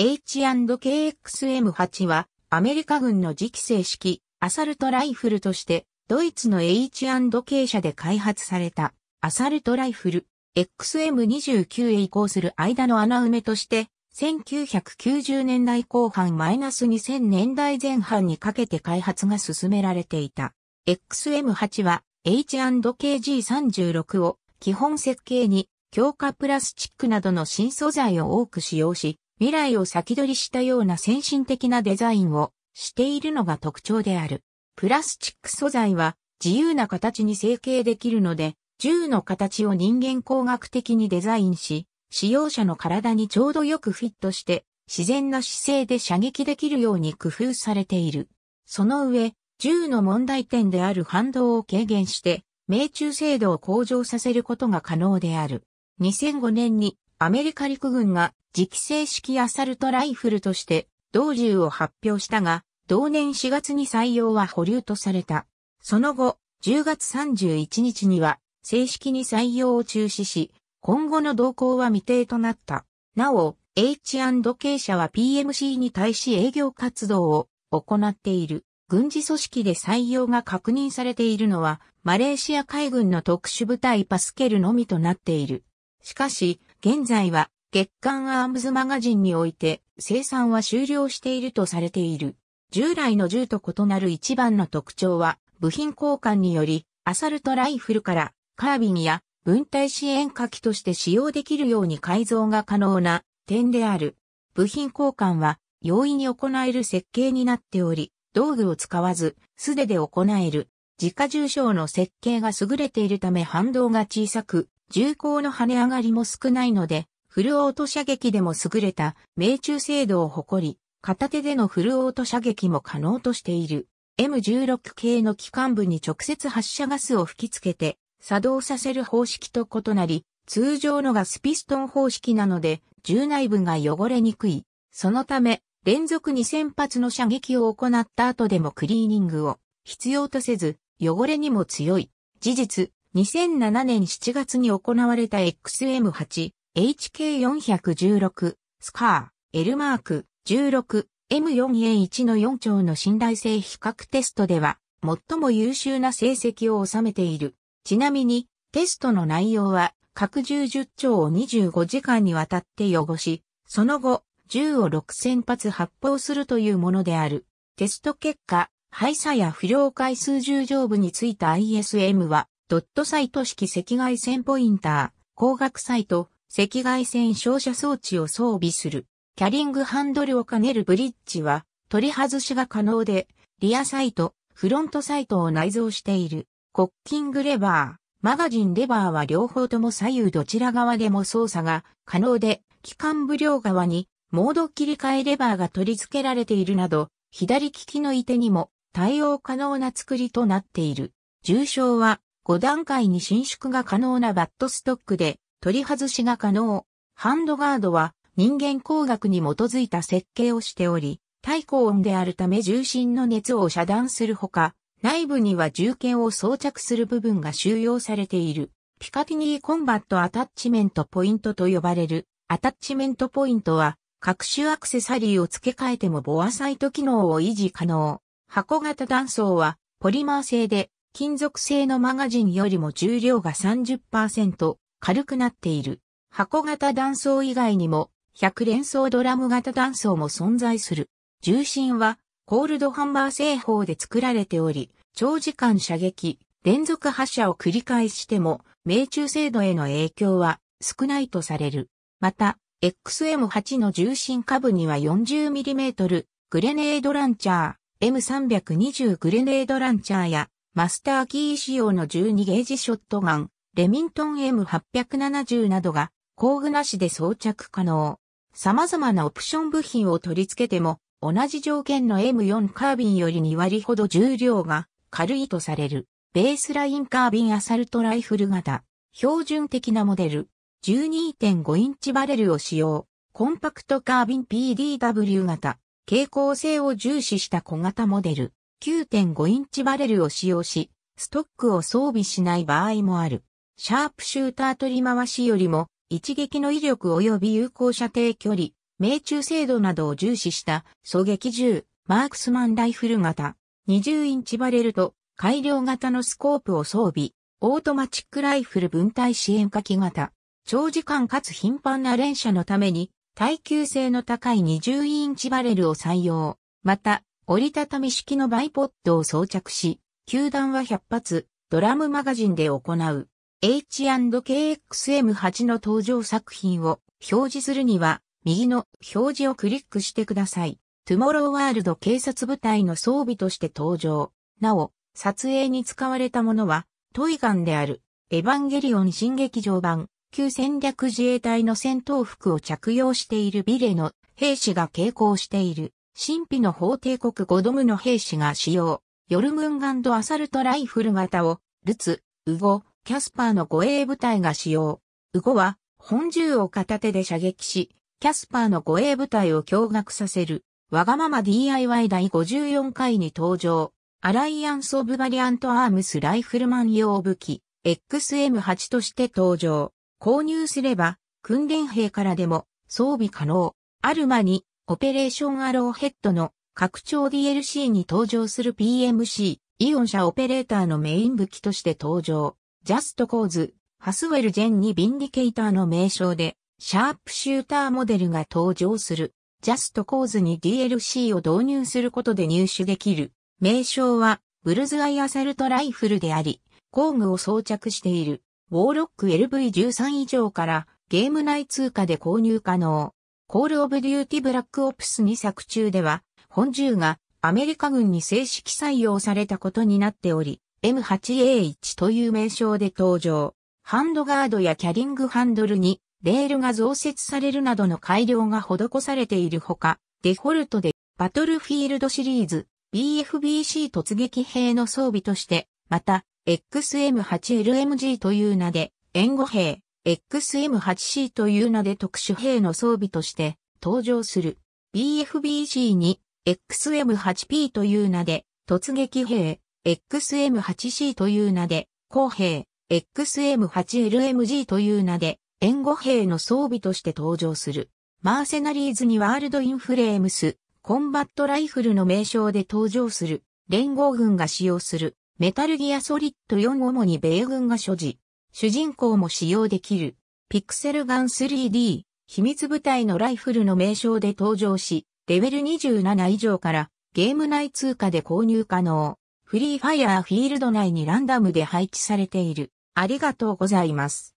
H&KXM8 はアメリカ軍の次期正式アサルトライフルとしてドイツの H&K 社で開発されたアサルトライフル XM29 へ移行する間の穴埋めとして1990年代後半 -2000 年代前半にかけて開発が進められていた。XM8 は H&KG36 を基本設計に強化プラスチックなどの新素材を多く使用し、未来を先取りしたような先進的なデザインをしているのが特徴である。プラスチック素材は自由な形に成形できるので、銃の形を人間工学的にデザインし、使用者の体にちょうどよくフィットして、自然な姿勢で射撃できるように工夫されている。その上、銃の問題点である反動を軽減して、命中精度を向上させることが可能である。2005年にアメリカ陸軍が直期正式アサルトライフルとして、同銃を発表したが、同年4月に採用は保留とされた。その後、10月31日には、正式に採用を中止し、今後の動向は未定となった。なお、H&K 社は PMC に対し営業活動を行っている。軍事組織で採用が確認されているのは、マレーシア海軍の特殊部隊パスケルのみとなっている。しかし、現在は月刊アームズマガジンにおいて生産は終了しているとされている。従来の銃と異なる一番の特徴は、部品交換により、アサルトライフルからカービンや分体支援火器として使用できるように改造が可能な点である。部品交換は容易に行える設計になっており、道具を使わず素手で行える。自家重症の設計が優れているため反動が小さく、重厚の跳ね上がりも少ないので、フルオート射撃でも優れた命中精度を誇り、片手でのフルオート射撃も可能としている。M16 系の機関部に直接発射ガスを吹き付けて作動させる方式と異なり、通常のガスピストン方式なので、銃内部が汚れにくい。そのため、連続2000発の射撃を行った後でもクリーニングを必要とせず、汚れにも強い。事実、2007年7月に行われた XM8 HK416、スカー、L マーク、16、M4A1 の4兆の信頼性比較テストでは、最も優秀な成績を収めている。ちなみに、テストの内容は、各10 10兆を25時間にわたって汚し、その後、銃を6000発発砲するというものである。テスト結果、配者や不良回数十上部についた ISM は、ドットサイト式赤外線ポインター、光学サイト、赤外線照射装置を装備する。キャリングハンドルを兼ねるブリッジは、取り外しが可能で、リアサイト、フロントサイトを内蔵している。コッキングレバー、マガジンレバーは両方とも左右どちら側でも操作が可能で、機関部両側にモード切り替えレバーが取り付けられているなど、左利きのいてにも対応可能な作りとなっている。重症は5段階に伸縮が可能なバットストックで、取り外しが可能。ハンドガードは人間工学に基づいた設計をしており、対高温であるため重心の熱を遮断するほか、内部には銃剣を装着する部分が収容されている。ピカティニーコンバットアタッチメントポイントと呼ばれるアタッチメントポイントは各種アクセサリーを付け替えてもボアサイト機能を維持可能。箱型断層はポリマー製で金属製のマガジンよりも重量が30%、軽くなっている。箱型断層以外にも、100連装ドラム型断層も存在する。重心は、コールドハンマー製法で作られており、長時間射撃、連続発射を繰り返しても、命中精度への影響は少ないとされる。また、XM8 の重心下部には 40mm グレネードランチャー、M320 グレネードランチャーや、マスターキー仕様の12ゲージショットガン、レミントン M870 などが工具なしで装着可能。様々なオプション部品を取り付けても同じ条件の M4 カービンより2割ほど重量が軽いとされる。ベースラインカービンアサルトライフル型。標準的なモデル。12.5インチバレルを使用。コンパクトカービン PDW 型。蛍光性を重視した小型モデル。9.5インチバレルを使用し、ストックを装備しない場合もある。シャープシューター取り回しよりも、一撃の威力及び有効射程距離、命中精度などを重視した、狙撃銃、マークスマンライフル型、20インチバレルと、改良型のスコープを装備、オートマチックライフル分隊支援火器型、長時間かつ頻繁な連射のために、耐久性の高い20インチバレルを採用。また、折りたたみ式のバイポッドを装着し、球団は100発、ドラムマガジンで行う。H&KXM8 の登場作品を表示するには、右の表示をクリックしてください。トゥモローワールド警察部隊の装備として登場。なお、撮影に使われたものは、トイガンである、エヴァンゲリオン新劇場版、旧戦略自衛隊の戦闘服を着用しているビレの兵士が傾向している、神秘の法帝国ゴドムの兵士が使用、ヨルムンガンドアサルトライフル型を、ルツ、ウゴ、キャスパーの護衛部隊が使用。ウゴは、本銃を片手で射撃し、キャスパーの護衛部隊を驚愕させる。わがまま DIY 第54回に登場。アライアンス・オブ・バリアント・アームス・ライフルマン用武器、XM8 として登場。購入すれば、訓練兵からでも装備可能。アルマに、オペレーション・アローヘッドの拡張 DLC に登場する PMC、イオン社オペレーターのメイン武器として登場。ジャストコーズ、ハスウェルジェンにビンディケイターの名称で、シャープシューターモデルが登場する。ジャストコーズに DLC を導入することで入手できる。名称は、ブルズアイアサルトライフルであり、工具を装着している。ウォーロック LV13 以上からゲーム内通貨で購入可能。コールオブデューティブラックオプス2作中では、本銃がアメリカ軍に正式採用されたことになっており、M8A1 という名称で登場。ハンドガードやキャリングハンドルにレールが増設されるなどの改良が施されているほか、デフォルトでバトルフィールドシリーズ BFBC 突撃兵の装備として、また XM8LMG という名で援護兵、XM8C という名で特殊兵の装備として登場する BFBC に XM8P という名で突撃兵、XM8C という名で、後兵、XM8LMG という名で、援護兵の装備として登場する。マーセナリーズにワールドインフレームス、コンバットライフルの名称で登場する。連合軍が使用する。メタルギアソリッド4主に米軍が所持。主人公も使用できる。ピクセルガン 3D、秘密部隊のライフルの名称で登場し、レベル27以上からゲーム内通貨で購入可能。フリーファイアーフィールド内にランダムで配置されている。ありがとうございます。